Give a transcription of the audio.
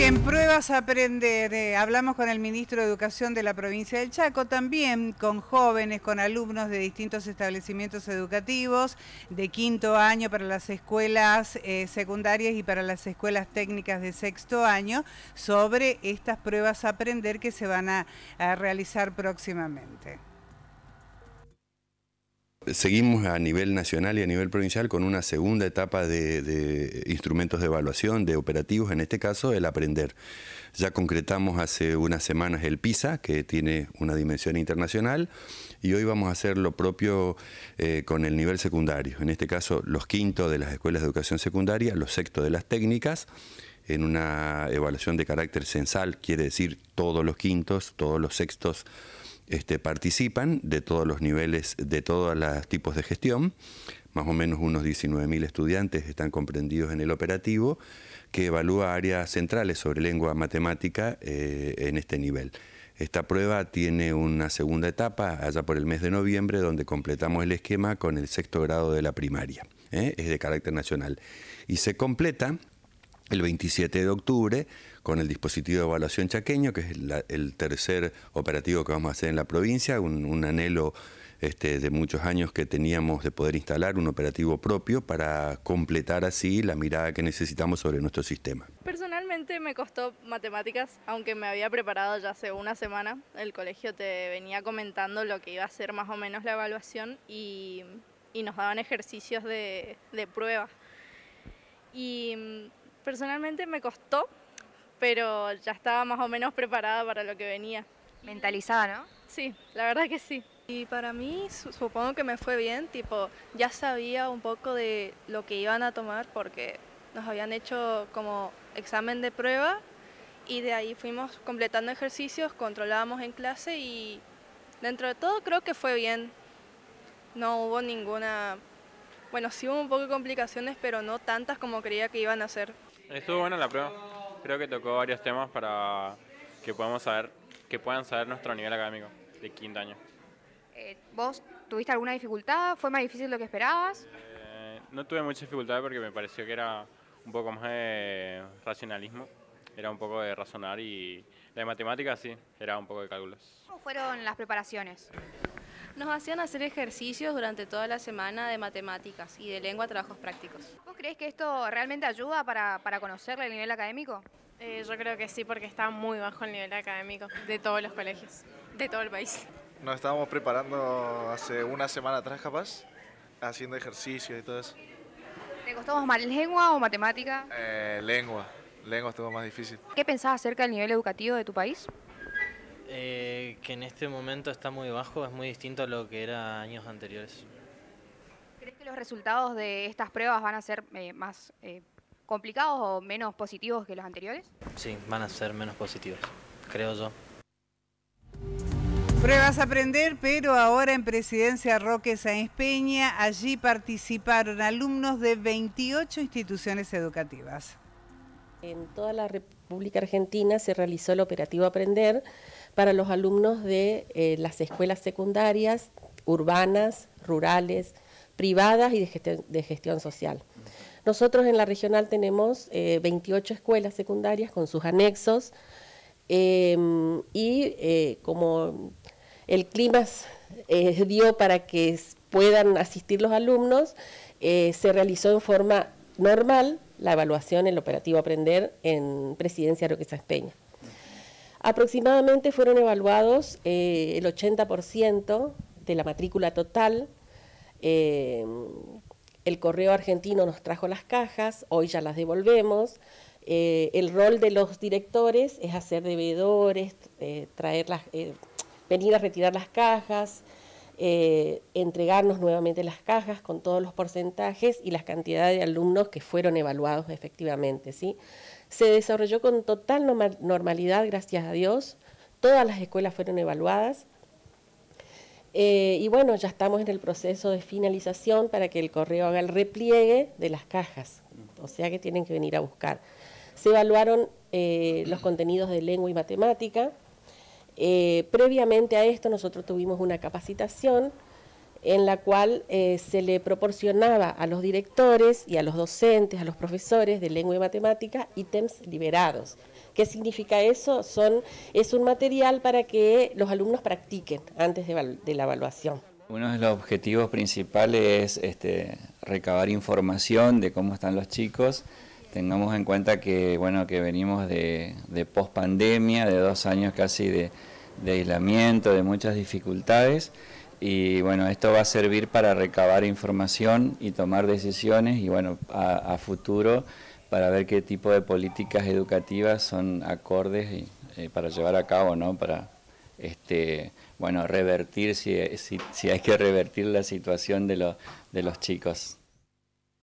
Bien, pruebas a aprender. hablamos con el ministro de Educación de la provincia del Chaco, también con jóvenes, con alumnos de distintos establecimientos educativos de quinto año para las escuelas eh, secundarias y para las escuelas técnicas de sexto año sobre estas pruebas a aprender que se van a realizar próximamente seguimos a nivel nacional y a nivel provincial con una segunda etapa de, instrumentos de evaluación, de operativos, en este caso el aprender. Ya concretamos hace unas semanas el PISA, que tiene una dimensión internacional, y hoy vamos a hacer lo propio eh, con el nivel secundario, en este caso los quintos de las escuelas de educación secundaria, los sextos de las técnicas, en una evaluación de carácter censal, quiere decir todos los quintos, todos los sextos este, participan de todos los niveles, de todos los tipos de gestión. Más o menos unos 19.000 estudiantes están comprendidos en el operativo, que evalúa áreas centrales sobre lengua matemática eh, en este nivel. Esta prueba tiene una segunda etapa allá por el mes de noviembre, donde completamos el esquema con el sexto grado de la primaria. ¿eh? Es de carácter nacional. Y se completa el 27 de octubre con el dispositivo de evaluación chaqueño, que es el tercer operativo que vamos a hacer en la provincia, un, anhelo este, de muchos años que teníamos de poder instalar un operativo propio para completar así la mirada que necesitamos sobre nuestro sistema. Personalmente me costó matemáticas, aunque me había preparado ya hace una semana, el colegio te venía comentando lo que iba a ser más o menos la evaluación y, nos daban ejercicios de, de prueba. Y Personalmente me costó, pero ya estaba más o menos preparada para lo que venía. Mentalizada, ¿no? Sí, la verdad que sí. Y para mí supongo que me fue bien, tipo, ya sabía un poco de lo que iban a tomar porque nos habían hecho como examen de prueba y de ahí fuimos completando ejercicios, controlábamos en clase y dentro de todo creo que fue bien. No hubo ninguna, bueno, sí hubo un poco de complicaciones, pero no tantas como creía que iban a ser. Estuvo buena la prueba. Creo que tocó varios temas para que podamos saber, que puedan saber nuestro nivel académico de quinto año. Eh, ¿Vos tuviste alguna dificultad? ¿Fue más difícil de lo que esperabas? Eh, no tuve mucha dificultad porque me pareció que era un poco más de racionalismo, era un poco de razonar y la de matemáticas sí, era un poco de cálculos. ¿Cómo fueron las preparaciones? Nos hacían hacer ejercicios durante toda la semana de matemáticas y de lengua, trabajos prácticos. ¿Vos crees que esto realmente ayuda para, para conocer el nivel académico? Eh, yo creo que sí, porque está muy bajo el nivel académico de todos los colegios, de todo el país. Nos estábamos preparando hace una semana atrás, capaz, haciendo ejercicios y todo eso. ¿Te costó más lengua o matemática? Eh, lengua. Lengua estuvo más difícil. ¿Qué pensás acerca del nivel educativo de tu país? Eh, que en este momento está muy bajo, es muy distinto a lo que era años anteriores. ¿Crees que los resultados de estas pruebas van a ser eh, más eh, complicados o menos positivos que los anteriores? Sí, van a ser menos positivos, creo yo. Pruebas aprender, pero ahora en Presidencia Roque Sáenz Peña, allí participaron alumnos de 28 instituciones educativas. En toda la República Argentina se realizó el operativo Aprender, para los alumnos de eh, las escuelas secundarias, urbanas, rurales, privadas y de gestión, social. Nosotros en la regional tenemos 28 eh, escuelas secundarias con sus anexos em, y eh, como el clima dio para que puedan asistir los alumnos, se realizó en forma normal la evaluación, el operativo Aprender en Presidencia Roque Peña. Aproximadamente fueron evaluados eh, el 80% de la matrícula total. Eh, el correo argentino nos trajo las cajas, hoy ya las devolvemos. Eh, el rol de los directores es hacer de venir a retirar las cajas, eh, entregarnos nuevamente las cajas con todos los porcentajes y las cantidades de alumnos que fueron evaluados efectivamente. ¿sí? Se desarrolló con total normalidad, gracias a Dios. Todas las escuelas fueron evaluadas. Eh, y bueno, ya estamos en el proceso de finalización para que el correo haga el repliegue de las cajas, o sea que tienen que venir a buscar. Se evaluaron eh, los contenidos de lengua y matemática, eh, previamente a esto nosotros tuvimos una capacitación en la cual eh, se le proporcionaba a los directores y a los docentes, a los profesores de lengua y matemática, ítems liberados. ¿Qué significa eso? Son, es un material para que los alumnos practiquen antes de, la evaluación. Uno de los objetivos principales es este, recabar información de cómo están los chicos. Tengamos en cuenta que, bueno, que venimos de, de post pandemia, de dos años casi de, de aislamiento, de muchas dificultades y bueno, esto va a servir para recabar información y tomar decisiones y bueno, a, futuro para ver qué tipo de políticas educativas son acordes y, eh, para llevar a cabo, ¿no? Para este, bueno, revertir si, si, hay que revertir la situación de, los de los chicos.